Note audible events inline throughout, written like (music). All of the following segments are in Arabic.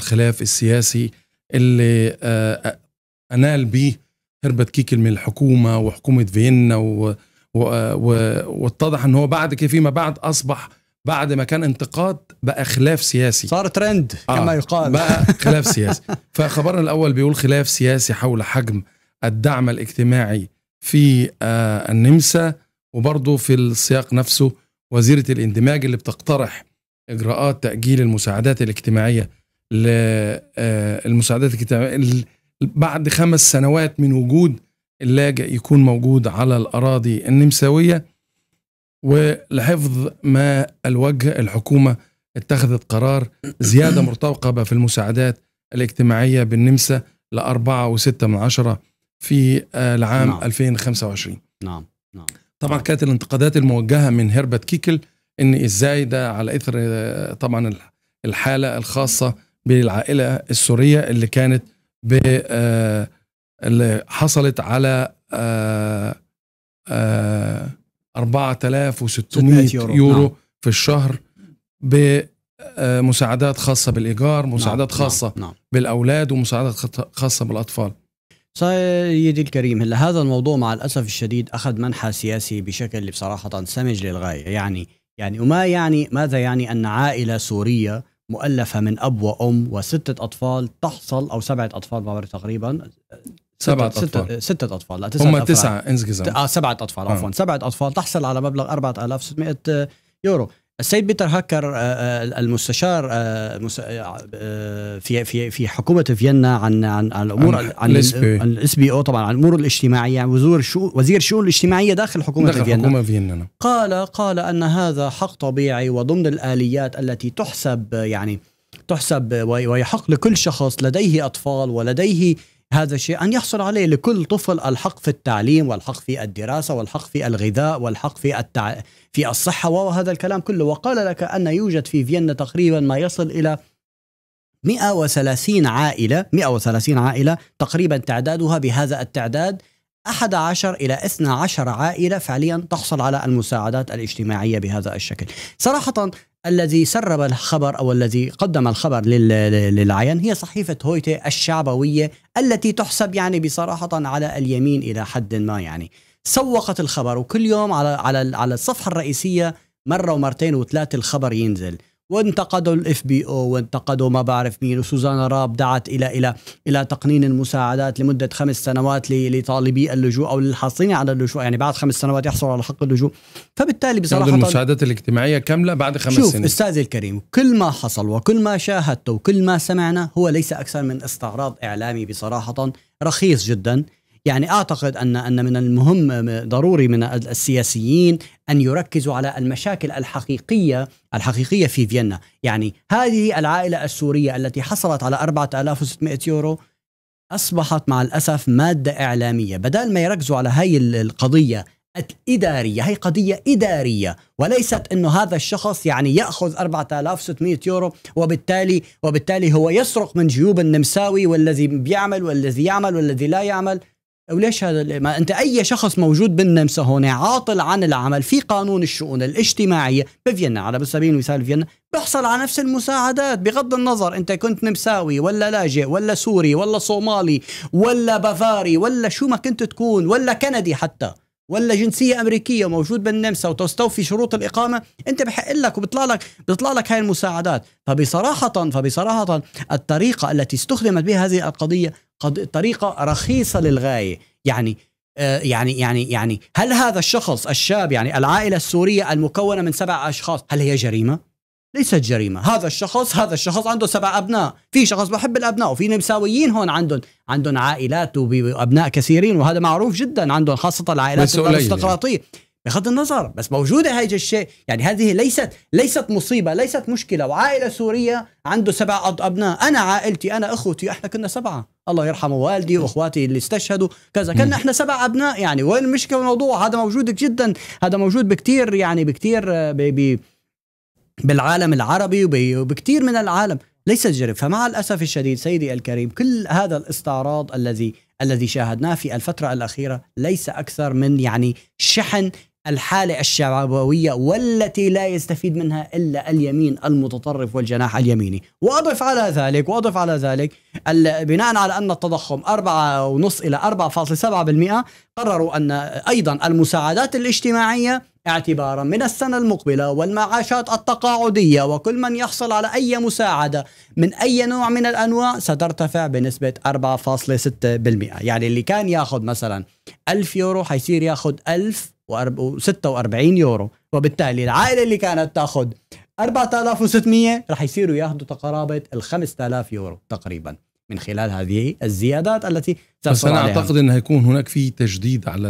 الخلاف السياسي اللي آه، انال به هربت كيكل من الحكومه وحكومه فيينا واتضح ان هو بعد كده فيما بعد اصبح بعد ما كان انتقاد بقى خلاف سياسي صار ترند آه كما يقال بقى خلاف سياسي فخبرنا الاول بيقول خلاف سياسي حول حجم الدعم الاجتماعي في آه النمسا وبرضه في السياق نفسه وزيره الاندماج اللي بتقترح اجراءات تاجيل المساعدات الاجتماعيه للمساعدات آه، الكتابية بعد خمس سنوات من وجود اللاجئ يكون موجود على الأراضي النمساوية ولحفظ ما الوجه الحكومة اتخذت قرار زيادة (coughs) مرتقبة في المساعدات الاجتماعية بالنمسا لأربعة وستة من عشرة في آه، العام نعم. 2025 نعم نعم طبعا نعم. كانت الانتقادات الموجهة من هربت كيكل ان ازاي ده على اثر آه، طبعا الحالة الخاصة بالعائله السوريه اللي كانت ب آه، اللي حصلت على 4600 آه، آه، يورو, يورو نعم. في الشهر بمساعدات خاصه بالايجار، نعم، مساعدات نعم. خاصه نعم. بالاولاد ومساعدات خاصه بالاطفال. سيدي الكريم هلا هذا الموضوع مع الاسف الشديد اخذ منحى سياسي بشكل بصراحه سمج للغايه، يعني يعني وما يعني ماذا يعني ان عائله سوريه مؤلفة من أب وأم وستة أطفال تحصل أو سبعة أطفال بعمري تقريبا سبعة أطفال ستة أطفال لا تسعة هم تسعة انسجزم آه سبعة أطفال عفوا آه. سبعة أطفال تحصل على مبلغ 4600 يورو السيد بيتر هاكر آه، آه، المستشار آه، في في في حكومه فيينا عن عن الامور عن, عن الاس بي او طبعا عن الامور الاجتماعيه وزير شؤون وزير الشؤون الاجتماعيه داخل حكومه داخل فيينا حكومه فيينا نعم. قال قال ان هذا حق طبيعي وضمن الاليات التي تحسب يعني تحسب ويحق لكل شخص لديه اطفال ولديه هذا الشيء أن يحصل عليه لكل طفل الحق في التعليم والحق في الدراسة والحق في الغذاء والحق في التع... في الصحة وهذا الكلام كله وقال لك أن يوجد في فيينا تقريبا ما يصل إلى 130 عائلة 130 عائلة تقريبا تعدادها بهذا التعداد 11 إلى 12 عائلة فعليا تحصل على المساعدات الاجتماعية بهذا الشكل صراحة الذي سرب الخبر او الذي قدم الخبر للعين هي صحيفه هويتي الشعبويه التي تحسب يعني بصراحه على اليمين الى حد ما يعني سوقت الخبر وكل يوم على على على الصفحه الرئيسيه مره ومرتين وثلاثه الخبر ينزل وانتقدوا الاف بي او وانتقدوا ما بعرف مين وسوزانا راب دعت الى الى الى تقنين المساعدات لمده خمس سنوات لطالبي اللجوء او للحاصلين على اللجوء يعني بعد خمس سنوات يحصلوا على حق اللجوء فبالتالي بصراحه المساعدات الاجتماعيه كامله بعد خمس شوف سنين شوف استاذي الكريم كل ما حصل وكل ما شاهدته وكل ما سمعنا هو ليس اكثر من استعراض اعلامي بصراحه رخيص جدا يعني اعتقد ان ان من المهم ضروري من السياسيين ان يركزوا على المشاكل الحقيقيه الحقيقيه في فيينا، يعني هذه العائله السوريه التي حصلت على 4600 يورو اصبحت مع الاسف ماده اعلاميه، بدل ما يركزوا على هي القضيه الاداريه، هي قضيه اداريه وليست انه هذا الشخص يعني ياخذ 4600 يورو وبالتالي وبالتالي هو يسرق من جيوب النمساوي والذي بيعمل والذي يعمل والذي لا يعمل وليش هذا ما انت اي شخص موجود بالنمسا هون عاطل عن العمل في قانون الشؤون الاجتماعيه بفيينا على سبيل المثال فيينا بحصل على نفس المساعدات بغض النظر انت كنت نمساوي ولا لاجئ ولا سوري ولا صومالي ولا بافاري ولا شو ما كنت تكون ولا كندي حتى ولا جنسيه امريكيه وموجود بالنمسا وتستوفي شروط الاقامه انت بحق لك وبيطلع لك بيطلع لك هاي المساعدات فبصراحه فبصراحه الطريقه التي استخدمت بها هذه القضيه طريقه رخيصه للغايه يعني آه، يعني يعني يعني هل هذا الشخص الشاب يعني العائله السوريه المكونه من سبع اشخاص هل هي جريمه؟ ليست جريمه هذا الشخص هذا الشخص عنده سبع ابناء في شخص بحب الابناء وفي نمساويين هون عندهم عندهم عائلات وابناء كثيرين وهذا معروف جدا عندهم خاصه العائلات يعني. الارستقراطيه بغض النظر بس موجوده هاي الشيء يعني هذه ليست ليست مصيبه ليست مشكله وعائله سوريه عنده سبع ابناء انا عائلتي انا اخوتي احنا كنا سبعه الله يرحمه والدي واخواتي اللي استشهدوا كذا كنا احنا سبع ابناء يعني وين المشكله الموضوع هذا موجود جدا هذا موجود بكثير يعني بكثير آه، ب بالعالم العربي وبكثير من العالم ليس جرب فمع الأسف الشديد سيدي الكريم كل هذا الاستعراض الذي الذي شاهدناه في الفترة الأخيرة ليس أكثر من يعني شحن الحالة الشعبوية والتي لا يستفيد منها إلا اليمين المتطرف والجناح اليميني وأضف على ذلك وأضف على ذلك بناء على أن التضخم 4.5 إلى 4.7% قرروا أن أيضا المساعدات الاجتماعية اعتبارا من السنة المقبلة والمعاشات التقاعدية وكل من يحصل على أي مساعدة من أي نوع من الأنواع سترتفع بنسبة 4.6% يعني اللي كان ياخذ مثلا 1000 يورو حيصير ياخذ 1000 و 46 يورو وبالتالي العائله اللي كانت تاخذ 4600 رح يصيروا ياخذوا تقرابه ال 5000 يورو تقريبا من خلال هذه الزيادات التي بس انا اعتقد انه هيكون هناك في تجديد على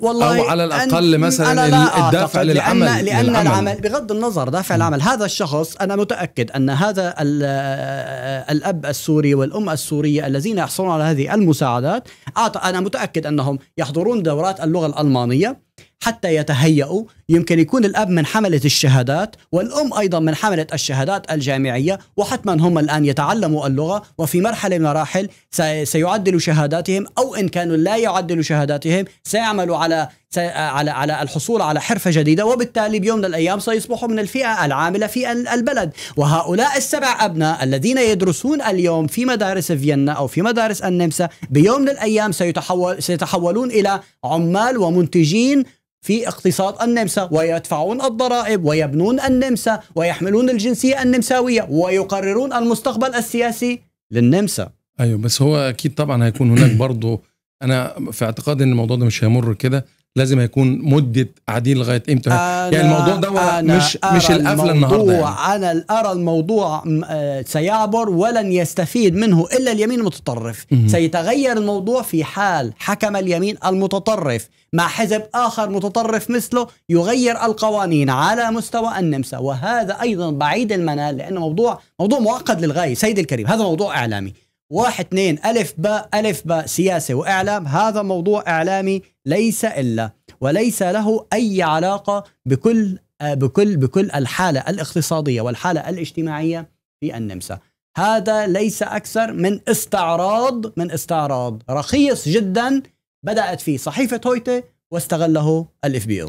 والله او على الاقل مثلا لا الدافع للعمل لان, لأن العمل بغض النظر دافع العمل هذا الشخص انا متاكد ان هذا آه، الاب السوري والام السوريه الذين يحصلون على هذه المساعدات انا متاكد انهم يحضرون دورات اللغه الالمانيه حتى يتهيئوا يمكن يكون الأب من حملة الشهادات والأم أيضا من حملة الشهادات الجامعية وحتما هم الآن يتعلموا اللغة وفي مرحلة من المراحل سيعدلوا شهاداتهم أو إن كانوا لا يعدلوا شهاداتهم سيعملوا على على على الحصول على حرفة جديدة وبالتالي بيوم من الأيام سيصبحوا من الفئة العاملة في البلد وهؤلاء السبع أبناء الذين يدرسون اليوم في مدارس فيينا أو في مدارس النمسا بيوم من الأيام سيتحول سيتحولون إلى عمال ومنتجين في اقتصاد النمسا ويدفعون الضرائب ويبنون النمسا ويحملون الجنسية النمساوية ويقررون المستقبل السياسي للنمسا ايوه بس هو اكيد طبعا هيكون هناك برضو انا في اعتقاد ان الموضوع ده مش هيمر كده لازم هيكون مده عديل لغايه امتى يعني الموضوع ده مش مش القفله النهارده يعني. انا ارى الموضوع آه، سيعبر ولن يستفيد منه الا اليمين المتطرف سيتغير الموضوع في حال حكم اليمين المتطرف مع حزب اخر متطرف مثله يغير القوانين على مستوى النمسا وهذا ايضا بعيد المنال لانه موضوع موضوع معقد للغايه سيد الكريم هذا موضوع اعلامي واحد اثنين ألف باء ألف باء سياسة وإعلام هذا موضوع إعلامي ليس إلا وليس له أي علاقة بكل آه، بكل بكل الحالة الاقتصادية والحالة الاجتماعية في النمسا هذا ليس أكثر من استعراض من استعراض رخيص جدا بدأت فيه صحيفة هويتي واستغله الاف بي او